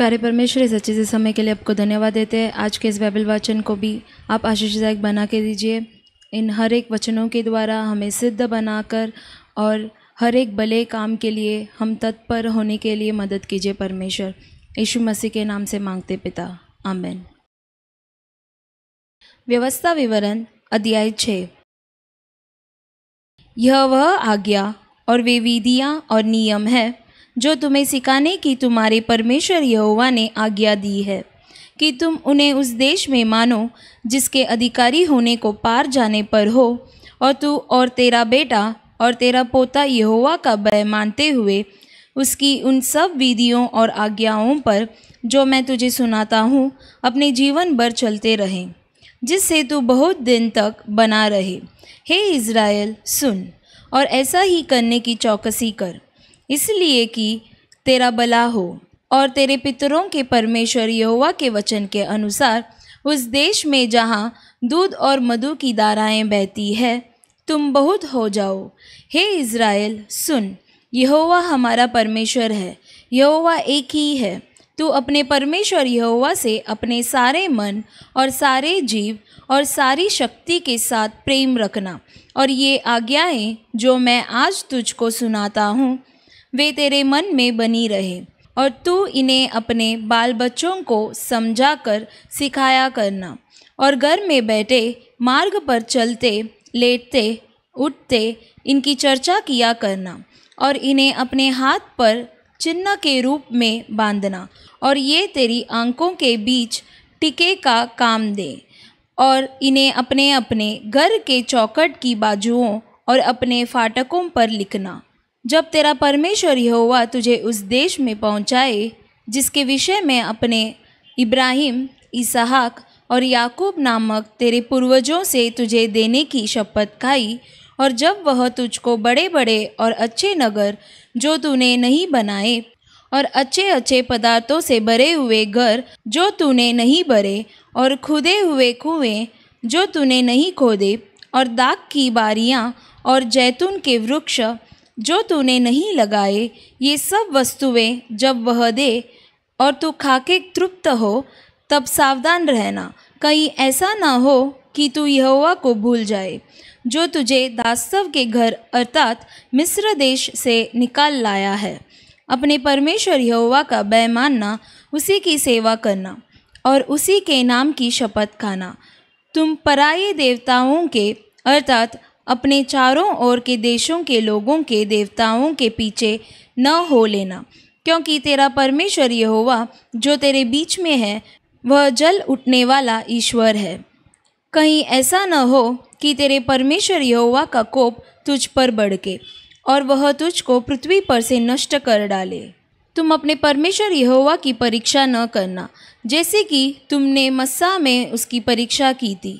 प्यारे परमेश्वर इस अच्छे से समय के लिए आपको धन्यवाद देते हैं आज के इस बाइबल वाचन को भी आप आशीषदायक बना के दीजिए इन हर एक वचनों के द्वारा हमें सिद्ध बनाकर और हर एक भले काम के लिए हम तत्पर होने के लिए मदद कीजिए परमेश्वर यीशु मसीह के नाम से मांगते पिता आमेन व्यवस्था विवरण अध्याय छः यह वह आज्ञा और वे विधियाँ और नियम है जो तुम्हें सिखाने की तुम्हारे परमेश्वर यहोवा ने आज्ञा दी है कि तुम उन्हें उस देश में मानो जिसके अधिकारी होने को पार जाने पर हो और तू और तेरा बेटा और तेरा पोता यहोवा का भय मानते हुए उसकी उन सब विधियों और आज्ञाओं पर जो मैं तुझे सुनाता हूँ अपने जीवन भर चलते रहें जिससे तू बहुत दिन तक बना रहे हे इज़राइल सुन और ऐसा ही करने की चौकसी कर इसलिए कि तेरा भला हो और तेरे पितरों के परमेश्वर यहोवा के वचन के अनुसार उस देश में जहाँ दूध और मधु की दाराएँ बहती है तुम बहुत हो जाओ हे इज़राइल सुन यहोवा हमारा परमेश्वर है यहोवा एक ही है तू अपने परमेश्वर यहोवा से अपने सारे मन और सारे जीव और सारी शक्ति के साथ प्रेम रखना और ये आज्ञाएं जो मैं आज तुझको सुनाता हूँ वे तेरे मन में बनी रहे और तू इन्हें अपने बाल बच्चों को समझा कर सिखाया करना और घर में बैठे मार्ग पर चलते लेटते उठते इनकी चर्चा किया करना और इन्हें अपने हाथ पर चिन्ह के रूप में बांधना और ये तेरी आंखों के बीच टिके का काम दे और इन्हें अपने अपने घर के चौकट की बाजुओं और अपने फाटकों पर लिखना जब तेरा परमेश्वर यहोवा तुझे उस देश में पहुंचाए जिसके विषय में अपने इब्राहिम इसहाक और याकूब नामक तेरे पूर्वजों से तुझे देने की शपथ खाई और जब वह तुझको बड़े बड़े और अच्छे नगर जो तूने नहीं बनाए और अच्छे अच्छे पदार्थों से भरे हुए घर जो तूने नहीं भरे और खुदे हुए कुएँ जो तूने नहीं खोदे और दाग की बारियाँ और जैतून के वृक्ष जो तूने नहीं लगाए ये सब वस्तुएं जब वह दे और तू खाके तृप्त हो तब सावधान रहना कहीं ऐसा ना हो कि तू यहोवा को भूल जाए जो तुझे दास्तव के घर अर्थात मिस्र देश से निकाल लाया है अपने परमेश्वर यहोवा का भय मानना उसी की सेवा करना और उसी के नाम की शपथ खाना तुम पराये देवताओं के अर्थात अपने चारों ओर के देशों के लोगों के देवताओं के पीछे न हो लेना क्योंकि तेरा परमेश्वर यहोवा जो तेरे बीच में है वह जल उठने वाला ईश्वर है कहीं ऐसा न हो कि तेरे परमेश्वर यहोवा का कोप तुझ पर के और वह तुझको पृथ्वी पर से नष्ट कर डाले तुम अपने परमेश्वर यहोवा की परीक्षा न करना जैसे कि तुमने मस्सा में उसकी परीक्षा की थी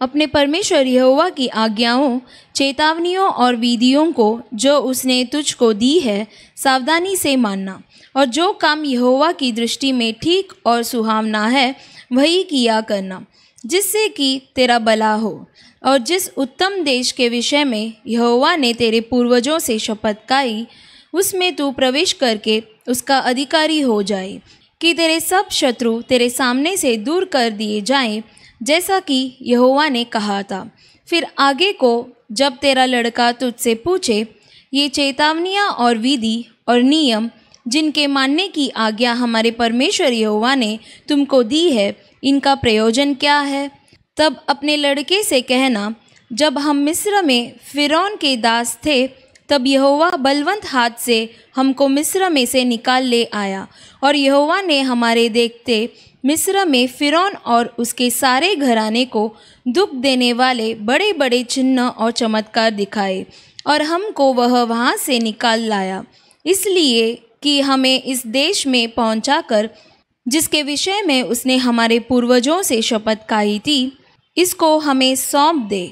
अपने परमेश्वर यहोवा की आज्ञाओं चेतावनियों और विधियों को जो उसने तुझको दी है सावधानी से मानना और जो काम यहोवा की दृष्टि में ठीक और सुहावना है वही किया करना जिससे कि तेरा भला हो और जिस उत्तम देश के विषय में यहोवा ने तेरे पूर्वजों से शपथ खाई उसमें तू प्रवेश करके उसका अधिकारी हो जाए कि तेरे सब शत्रु तेरे सामने से दूर कर दिए जाएं जैसा कि यहोवा ने कहा था फिर आगे को जब तेरा लड़का तुझसे पूछे ये चेतावनियाँ और विधि और नियम जिनके मानने की आज्ञा हमारे परमेश्वर यहोवा ने तुमको दी है इनका प्रयोजन क्या है तब अपने लड़के से कहना जब हम मिस्र में फिरौन के दास थे तब यहोवा बलवंत हाथ से हमको मिस्र में से निकाल ले आया और यहोवा ने हमारे देखते मिस्र में फ़िरौन और उसके सारे घराने को दुख देने वाले बड़े बड़े चिन्ह और चमत्कार दिखाए और हमको वह वहाँ से निकाल लाया इसलिए कि हमें इस देश में पहुंचाकर जिसके विषय में उसने हमारे पूर्वजों से शपथ खाई थी इसको हमें सौंप दे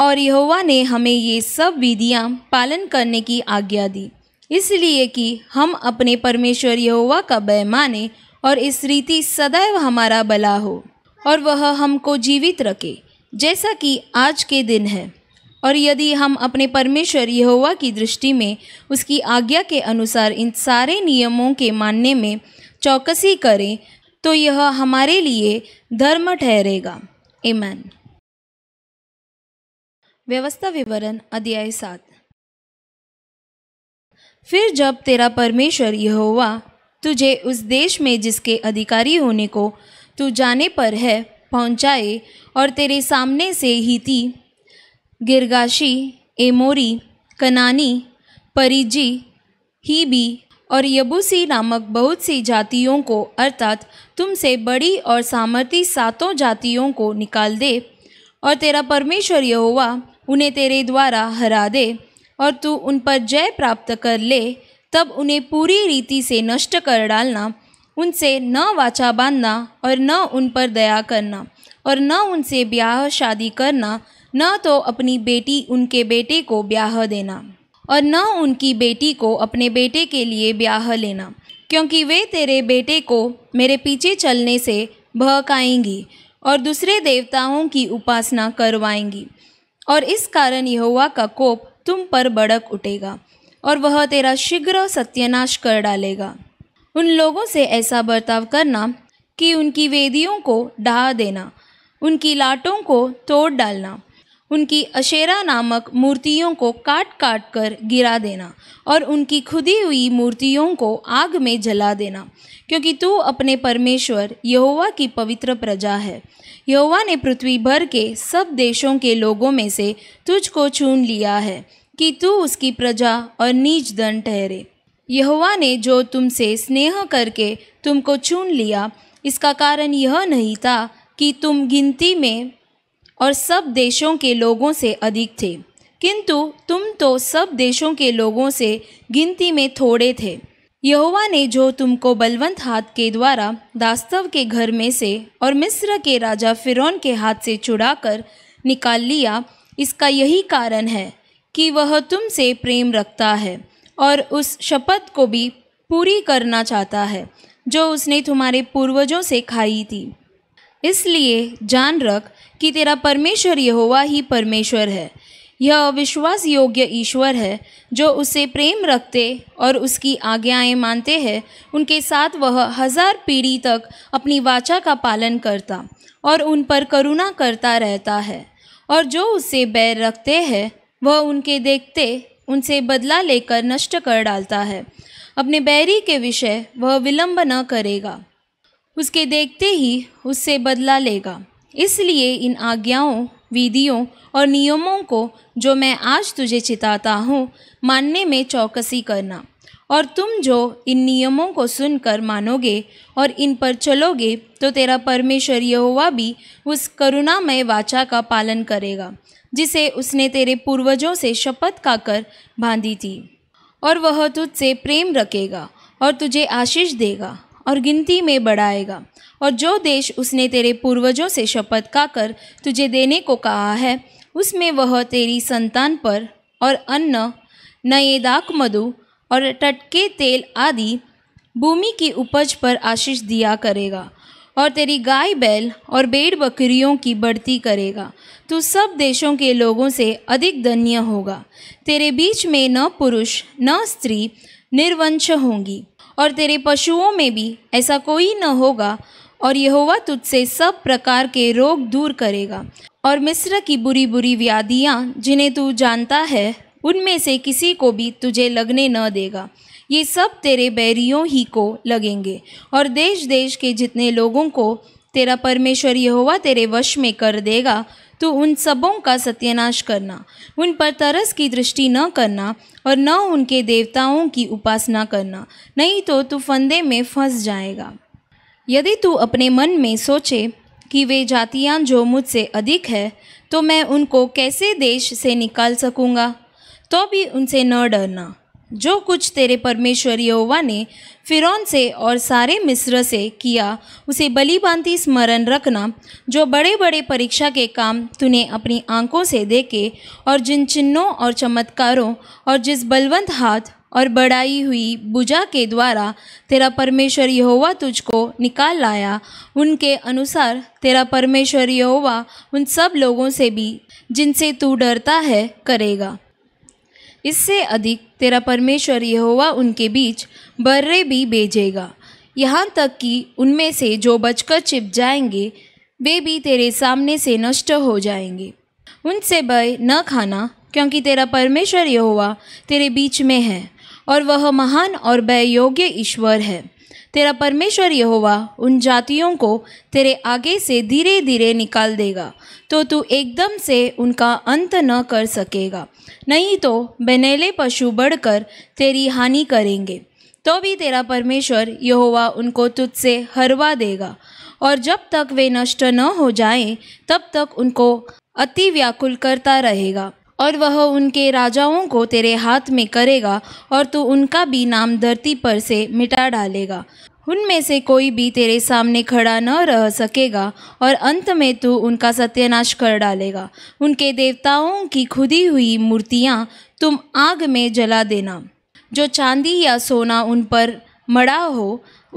और यहोवा ने हमें ये सब विधियाँ पालन करने की आज्ञा दी इसलिए कि हम अपने परमेश्वर यहोवा का भय माने और इस रीति सदैव हमारा भला हो और वह हमको जीवित रखे जैसा कि आज के दिन है और यदि हम अपने परमेश्वर यहोवा की दृष्टि में उसकी आज्ञा के अनुसार इन सारे नियमों के मानने में चौकसी करें तो यह हमारे लिए धर्म ठहरेगा ईमान व्यवस्था विवरण अध्याय सात फिर जब तेरा परमेश्वर यहोवा तुझे उस देश में जिसके अधिकारी होने को तू जाने पर है पहुंचाए और तेरे सामने से ही थी गिरगाशी एमोरी कनानी परिजी हीबी और यबूसी नामक बहुत सी जातियों को अर्थात तुमसे बड़ी और सामर्थी सातों जातियों को निकाल दे और तेरा परमेश्वर यहोवा उन्हें तेरे द्वारा हरा दे और तू उन पर जय प्राप्त कर ले तब उन्हें पूरी रीति से नष्ट कर डालना उनसे न वाचा बांधना और न उन पर दया करना और न उनसे ब्याह शादी करना न तो अपनी बेटी उनके बेटे को ब्याह देना और न उनकी बेटी को अपने बेटे के लिए ब्याह लेना क्योंकि वे तेरे बेटे को मेरे पीछे चलने से बहकाएंगी और दूसरे देवताओं की उपासना करवाएंगी और इस कारण यहोवा का कोप तुम पर बड़क उठेगा और वह तेरा शीघ्र सत्यानाश कर डालेगा उन लोगों से ऐसा बर्ताव करना कि उनकी वेदियों को डहा देना उनकी लाटों को तोड़ डालना उनकी अशेरा नामक मूर्तियों को काट काट कर गिरा देना और उनकी खुदी हुई मूर्तियों को आग में जला देना क्योंकि तू अपने परमेश्वर यहोवा की पवित्र प्रजा है यहोवा ने पृथ्वी भर के सब देशों के लोगों में से तुझको चुन लिया है कि तू उसकी प्रजा और नीच दन ठहरे यहोवा ने जो तुमसे स्नेह करके तुमको चुन लिया इसका कारण यह नहीं था कि तुम गिनती में और सब देशों के लोगों से अधिक थे किंतु तुम तो सब देशों के लोगों से गिनती में थोड़े थे यहोवा ने जो तुमको बलवंत हाथ के द्वारा दास्तव के घर में से और मिस्र के राजा फिरौन के हाथ से चुड़ाकर निकाल लिया इसका यही कारण है कि वह तुमसे प्रेम रखता है और उस शपथ को भी पूरी करना चाहता है जो उसने तुम्हारे पूर्वजों से खाई थी इसलिए जान रख कि तेरा परमेश्वर यहोवा ही परमेश्वर है यह अविश्वास योग्य ईश्वर है जो उसे प्रेम रखते और उसकी आज्ञाएं मानते हैं उनके साथ वह हजार पीढ़ी तक अपनी वाचा का पालन करता और उन पर करुणा करता रहता है और जो उससे बैर रखते हैं वह उनके देखते उनसे बदला लेकर नष्ट कर डालता है अपने बैरी के विषय वह विलंब न करेगा उसके देखते ही उससे बदला लेगा इसलिए इन आज्ञाओं विधियों और नियमों को जो मैं आज तुझे चिताता हूँ मानने में चौकसी करना और तुम जो इन नियमों को सुनकर मानोगे और इन पर चलोगे तो तेरा परमेश्वर यहोवा भी उस करुणामय वाचा का पालन करेगा जिसे उसने तेरे पूर्वजों से शपथ खाकर बांधी थी और वह तुझसे प्रेम रखेगा और तुझे आशीष देगा और गिनती में बढ़ाएगा और जो देश उसने तेरे पूर्वजों से शपथ खाकर तुझे देने को कहा है उसमें वह तेरी संतान पर और अन्न नए दाक मधु और टटके तेल आदि भूमि की उपज पर आशीष दिया करेगा और तेरी गाय बैल और बेड़ बकरियों की बढ़ती करेगा तू सब देशों के लोगों से अधिक धन्य होगा तेरे बीच में न पुरुष न स्त्री निर्वंश होंगी और तेरे पशुओं में भी ऐसा कोई न होगा और यहोवा तुझसे सब प्रकार के रोग दूर करेगा और मिस्र की बुरी बुरी व्याधियाँ जिन्हें तू जानता है उनमें से किसी को भी तुझे लगने न देगा ये सब तेरे बैरियों ही को लगेंगे और देश देश के जितने लोगों को तेरा परमेश्वर यहोवा तेरे वश में कर देगा तो उन सबों का सत्यानाश करना उन पर तरस की दृष्टि न करना और न उनके देवताओं की उपासना करना नहीं तो तू फंदे में फंस जाएगा यदि तू अपने मन में सोचे कि वे जातियाँ जो मुझसे अधिक है तो मैं उनको कैसे देश से निकाल सकूँगा तो भी उनसे न डरना जो कुछ तेरे परमेश्वर यहोवा ने फिरौन से और सारे मिस्र से किया उसे बलि स्मरण रखना जो बड़े बड़े परीक्षा के काम तूने अपनी आंखों से देखे और जिन चिन्हों और चमत्कारों और जिस बलवंत हाथ और बढ़ाई हुई बुझा के द्वारा तेरा परमेश्वर यहोवा तुझको निकाल लाया उनके अनुसार तेरा परमेश्वर यहोवा उन सब लोगों से भी जिनसे तू डरता है करेगा इससे अधिक तेरा परमेश्वर यहोवा उनके बीच बर्रे भी भेजेगा यहाँ तक कि उनमें से जो बचकर चिप जाएंगे वे भी तेरे सामने से नष्ट हो जाएंगे उनसे भय न खाना क्योंकि तेरा परमेश्वर यहोवा तेरे बीच में है और वह महान और भय योग्य ईश्वर है तेरा परमेश्वर यहोवा उन जातियों को तेरे आगे से धीरे धीरे निकाल देगा तो तू एकदम से उनका अंत न कर सकेगा नहीं तो बनेले पशु बढ़कर तेरी हानि करेंगे तो भी तेरा परमेश्वर यहोवा उनको तुझसे हरवा देगा और जब तक वे नष्ट न हो जाएं, तब तक उनको अति व्याकुल करता रहेगा और वह उनके राजाओं को तेरे हाथ में करेगा और तू उनका भी नाम धरती पर से मिटा डालेगा उनमें से कोई भी तेरे सामने खड़ा न रह सकेगा और अंत में तू उनका सत्यानाश कर डालेगा उनके देवताओं की खुदी हुई मूर्तियाँ तुम आग में जला देना जो चांदी या सोना उन पर मड़ा हो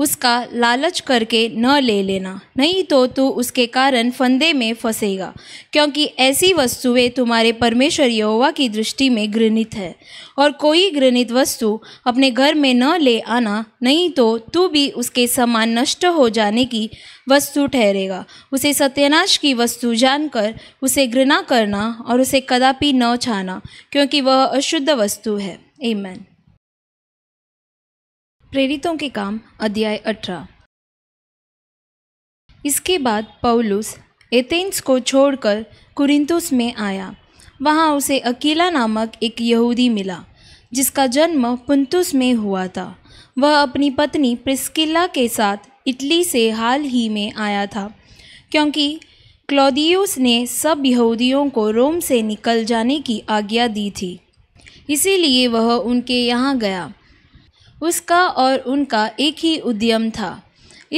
उसका लालच करके न ले लेना नहीं तो तू उसके कारण फंदे में फंसेगा क्योंकि ऐसी वस्तुएं तुम्हारे परमेश्वर यहोवा की दृष्टि में घृणित है और कोई घृणित वस्तु अपने घर में न ले आना नहीं तो तू भी उसके समान नष्ट हो जाने की वस्तु ठहरेगा उसे सत्यानाश की वस्तु जानकर उसे घृणा करना और उसे कदापि न छाना क्योंकि वह अशुद्ध वस्तु है ए प्रेरितों के काम अध्याय अठारह इसके बाद पौलुस एथेंस को छोड़कर कुरिंतुस में आया वहाँ उसे अकीला नामक एक यहूदी मिला जिसका जन्म पुंतुस में हुआ था वह अपनी पत्नी प्रिस्किल्ला के साथ इटली से हाल ही में आया था क्योंकि क्लॉदियस ने सब यहूदियों को रोम से निकल जाने की आज्ञा दी थी इसीलिए वह उनके यहाँ गया उसका और उनका एक ही उद्यम था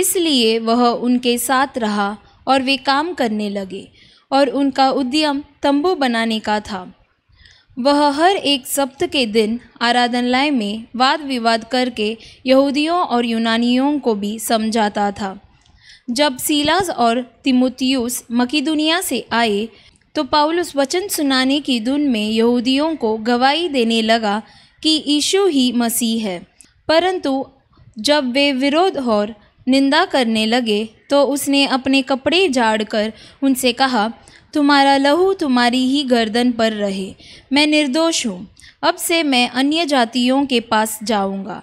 इसलिए वह उनके साथ रहा और वे काम करने लगे और उनका उद्यम तंबू बनाने का था वह हर एक सप्त के दिन आराधनालय में वाद विवाद करके यहूदियों और यूनानियों को भी समझाता था जब सीलास और तिमुतियुस मकीदुनिया से आए तो पाउलुस वचन सुनाने की धुन में यहूदियों को गवाही देने लगा कि यीशु ही मसीह है परंतु जब वे विरोध और निंदा करने लगे तो उसने अपने कपड़े झाड़कर उनसे कहा तुम्हारा लहू तुम्हारी ही गर्दन पर रहे मैं निर्दोष हूँ अब से मैं अन्य जातियों के पास जाऊँगा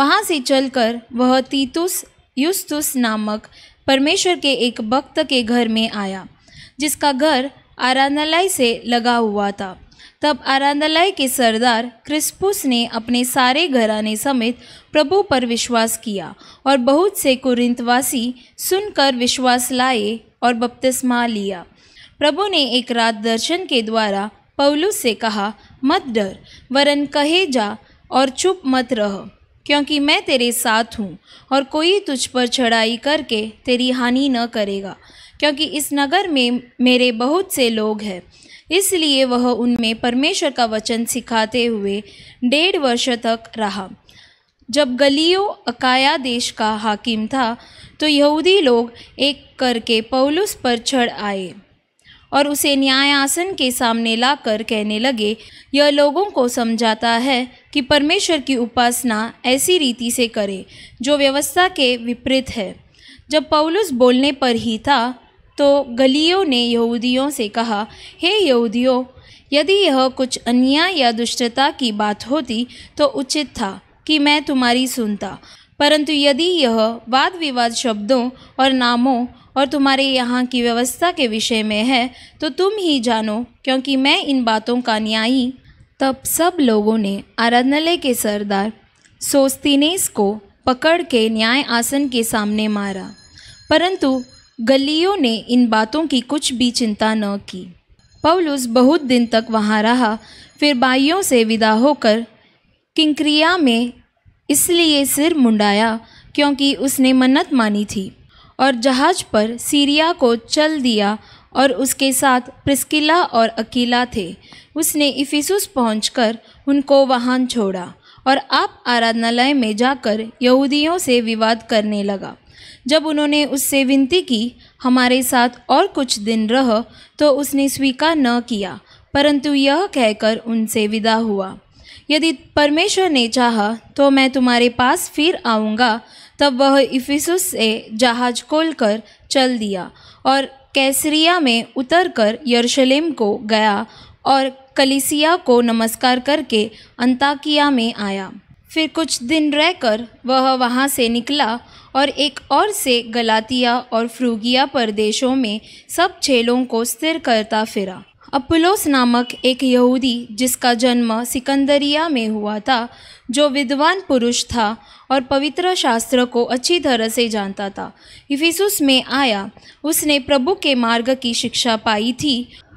वहाँ से चलकर वह तीतुस युस्तुस नामक परमेश्वर के एक भक्त के घर में आया जिसका घर आरानलाई से लगा हुआ था तब आराधनालय के सरदार क्रिस्पुस ने अपने सारे घराने समेत प्रभु पर विश्वास किया और बहुत से कुरिंतवासी सुनकर विश्वास लाए और बपतिस्मा लिया प्रभु ने एक रात दर्शन के द्वारा पवलू से कहा मत डर वरन कहे जा और चुप मत रह क्योंकि मैं तेरे साथ हूँ और कोई तुझ पर चढ़ाई करके तेरी हानि न करेगा क्योंकि इस नगर में मेरे बहुत से लोग हैं इसलिए वह उनमें परमेश्वर का वचन सिखाते हुए डेढ़ वर्ष तक रहा जब गलियो अकाया देश का हाकिम था तो यहूदी लोग एक करके पौलुस पर चढ़ आए और उसे न्यायासन के सामने लाकर कहने लगे यह लोगों को समझाता है कि परमेश्वर की उपासना ऐसी रीति से करे जो व्यवस्था के विपरीत है जब पौलुस बोलने पर ही था तो गलियों ने यहूदियों से कहा हे यहूदियों यदि यह कुछ अन्याय या दुष्टता की बात होती तो उचित था कि मैं तुम्हारी सुनता परंतु यदि यह वाद विवाद शब्दों और नामों और तुम्हारे यहाँ की व्यवस्था के विषय में है तो तुम ही जानो क्योंकि मैं इन बातों का न्यायी तब सब लोगों ने आराधनालय के सरदार सोस्तिनेस को पकड़ के न्याय आसन के सामने मारा परंतु गलियों ने इन बातों की कुछ भी चिंता न की पौलुस बहुत दिन तक वहाँ रहा फिर बाइयों से विदा होकर किंक्रिया में इसलिए सिर मुंडाया क्योंकि उसने मन्नत मानी थी और जहाज पर सीरिया को चल दिया और उसके साथ प्रिस्किला और अकीला थे उसने इफिसुस पहुंचकर उनको वाहन छोड़ा और आप आराधनालय में जाकर यहूदियों से विवाद करने लगा जब उन्होंने उससे विनती की हमारे साथ और कुछ दिन रह तो उसने स्वीकार न किया परंतु यह कहकर उनसे विदा हुआ यदि परमेश्वर ने चाहा तो मैं तुम्हारे पास फिर आऊँगा तब वह इफिसुस से जहाज खोलकर चल दिया और कैसरिया में उतरकर यरूशलेम को गया और कलिसिया को नमस्कार करके अंताकिया में आया फिर कुछ दिन रहकर वह वहाँ से निकला और एक और से गलातिया और फ्रूगिया प्रदेशों में सब छेलों को स्थिर करता फिरा अपुलोस नामक एक यहूदी जिसका जन्म सिकंदरिया में हुआ था जो विद्वान पुरुष था और पवित्र शास्त्र को अच्छी तरह से जानता था इफिसुस में आया उसने प्रभु के मार्ग की शिक्षा पाई थी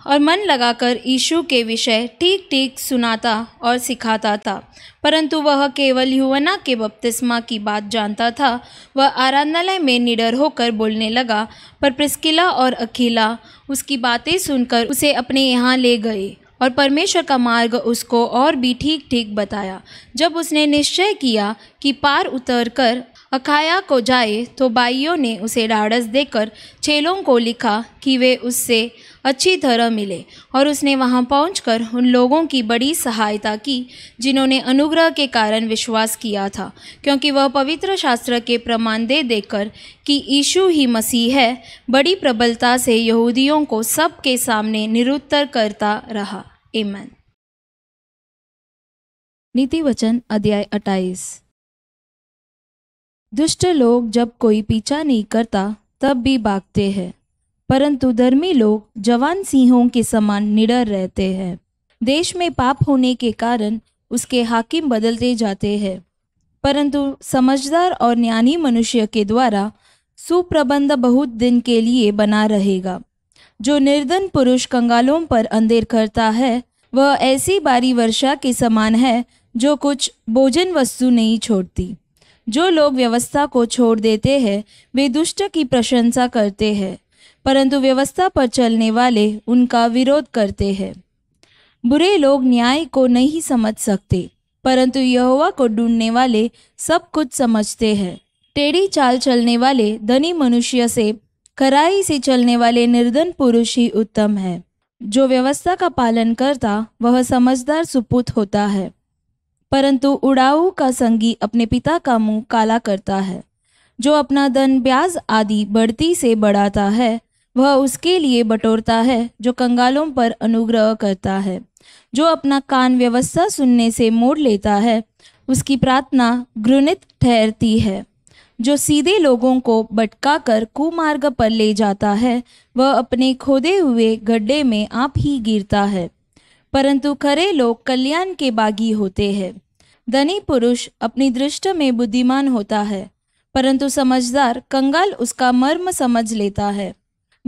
और मन लगाकर यीशु के विषय ठीक ठीक सुनाता और सिखाता था परंतु वह केवल युवना के बपतिस्मा की बात जानता था वह आराधनालय में निडर होकर बोलने लगा पर प्रिस्किला और अखिला उसकी बातें सुनकर उसे अपने यहाँ ले गए और परमेश्वर का मार्ग उसको और भी ठीक ठीक बताया जब उसने निश्चय किया कि पार उतर कर अखाया को जाए तो बाइयों ने उसे डाढ़स देकर चेलों को लिखा कि वे उससे अच्छी तरह मिले और उसने वहां पहुंचकर उन लोगों की बड़ी सहायता की जिन्होंने अनुग्रह के कारण विश्वास किया था क्योंकि वह पवित्र शास्त्र के प्रमाण दे देकर कि यीशु ही मसीह है बड़ी प्रबलता से यहूदियों को सबके सामने निरुत्तर करता रहा एमन नीति वचन अध्याय अट्ठाईस दुष्ट लोग जब कोई पीछा नहीं करता तब भी भागते हैं परंतु धर्मी लोग जवान सिंहों के समान निडर रहते हैं देश में पाप होने के कारण उसके हाकिम बदलते जाते हैं परंतु समझदार और ज्ञानी मनुष्य के द्वारा सुप्रबंध बहुत दिन के लिए बना रहेगा जो निर्धन पुरुष कंगालों पर अंधेर करता है वह ऐसी बारी वर्षा के समान है जो कुछ भोजन वस्तु नहीं छोड़ती जो लोग व्यवस्था को छोड़ देते हैं वे दुष्ट की प्रशंसा करते हैं परंतु व्यवस्था पर चलने वाले उनका विरोध करते हैं बुरे लोग न्याय को नहीं समझ सकते परंतु यहोवा को ढूंढने वाले सब कुछ समझते हैं टेढ़ी चाल चलने वाले धनी मनुष्य से कराई से चलने वाले निर्धन पुरुष ही उत्तम है जो व्यवस्था का पालन करता वह समझदार सुपुत होता है परंतु उड़ाऊ का संगी अपने पिता का मुंह काला करता है जो अपना धन ब्याज आदि बढ़ती से बढ़ाता है वह उसके लिए बटोरता है जो कंगालों पर अनुग्रह करता है जो अपना कान व्यवस्था सुनने से मोड़ लेता है उसकी प्रार्थना घृणित ठहरती है जो सीधे लोगों को बटका कर कुमार्ग पर ले जाता है वह अपने खोदे हुए गड्ढे में आप ही गिरता है परंतु खरे लोग कल्याण के बागी होते हैं धनी पुरुष अपनी दृष्ट में बुद्धिमान होता है परंतु समझदार कंगाल उसका मर्म समझ लेता है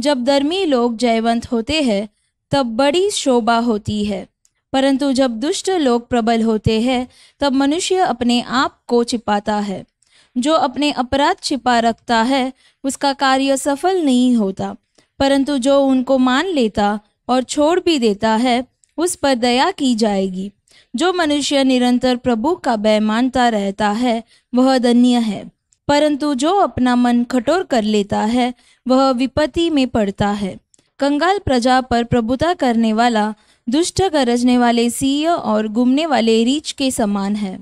जब धर्मी लोग जयवंत होते हैं तब बड़ी शोभा होती है परंतु जब दुष्ट लोग प्रबल होते हैं तब मनुष्य अपने आप को छिपाता है जो अपने अपराध छिपा रखता है उसका कार्य सफल नहीं होता परंतु जो उनको मान लेता और छोड़ भी देता है उस पर दया की जाएगी जो मनुष्य निरंतर प्रभु का भय मानता रहता है वह धन्य है परंतु जो अपना मन कठोर कर लेता है वह विपत्ति में पड़ता है कंगाल प्रजा पर प्रभुता करने वाला दुष्ट गरजने वाले सीय और घूमने वाले रीच के समान है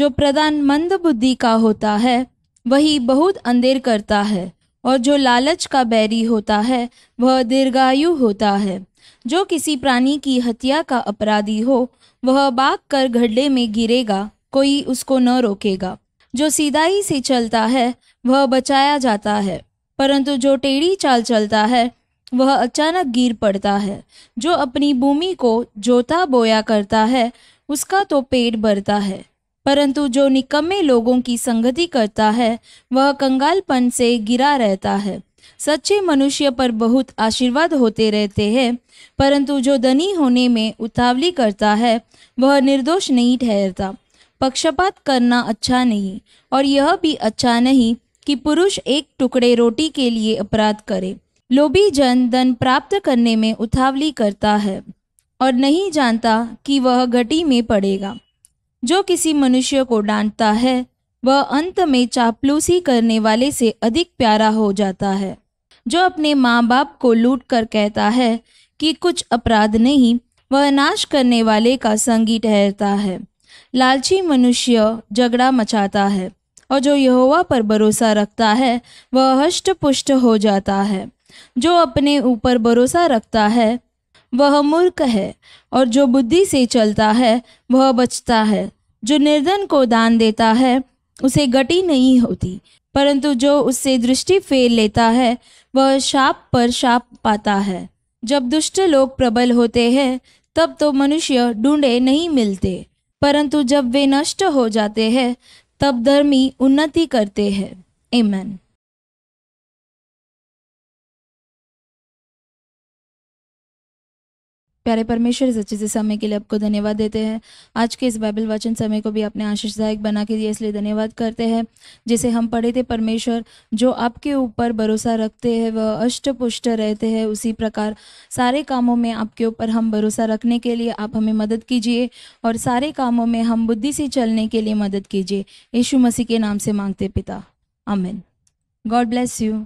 जो प्रधान मंद बुद्धि का होता है वही बहुत अंधेर करता है और जो लालच का बैरी होता है वह दीर्घायु होता है जो किसी प्राणी की हत्या का अपराधी हो वह बाग कर गड्ढे में गिरेगा कोई उसको न रोकेगा जो सीधाई से चलता है वह बचाया जाता है परंतु जो टेढ़ी चाल चलता है वह अचानक गिर पड़ता है जो अपनी भूमि को जोता बोया करता है उसका तो पेट भरता है परंतु जो निकम्मे लोगों की संगति करता है वह कंगालपन से गिरा रहता है सच्चे मनुष्य पर बहुत आशीर्वाद होते रहते हैं परंतु जो धनी होने में उतावली करता है वह निर्दोष नहीं ठहरता पक्षपात करना अच्छा नहीं और यह भी अच्छा नहीं कि पुरुष एक टुकड़े रोटी के लिए अपराध करे लोभी जन धन प्राप्त करने में उतावली करता है और नहीं जानता कि वह घटी में पड़ेगा जो किसी मनुष्य को डांटता है वह अंत में चापलूसी करने वाले से अधिक प्यारा हो जाता है जो अपने माँ बाप को लूट कर कहता है कि कुछ अपराध नहीं वह नाश करने वाले का संगी ठहरता है लालची मनुष्य झगड़ा मचाता है और जो यहोवा पर भरोसा रखता है वह हष्ट पुष्ट हो जाता है जो अपने ऊपर भरोसा रखता है वह मूर्ख है और जो बुद्धि से चलता है वह बचता है जो निर्धन को दान देता है उसे गति नहीं होती परंतु जो उससे दृष्टि फेर लेता है वह शाप पर शाप पाता है जब दुष्ट लोग प्रबल होते हैं तब तो मनुष्य ढूंढे नहीं मिलते परंतु जब वे नष्ट हो जाते हैं तब धर्मी उन्नति करते हैं एमन प्यारे परमेश्वर इस अच्छे से समय के लिए आपको धन्यवाद देते हैं आज के इस बाइबल वाचन समय को भी आपने आशीषदायक बना के दिया इसलिए धन्यवाद करते हैं जिसे हम पढ़े थे परमेश्वर जो आपके ऊपर भरोसा रखते हैं वह अष्ट पुष्ट रहते हैं उसी प्रकार सारे कामों में आपके ऊपर हम भरोसा रखने के लिए आप हमें मदद कीजिए और सारे कामों में हम बुद्धि से चलने के लिए मदद कीजिए यीशु मसीह के नाम से मांगते पिता आमिन गॉड ब्लेस यू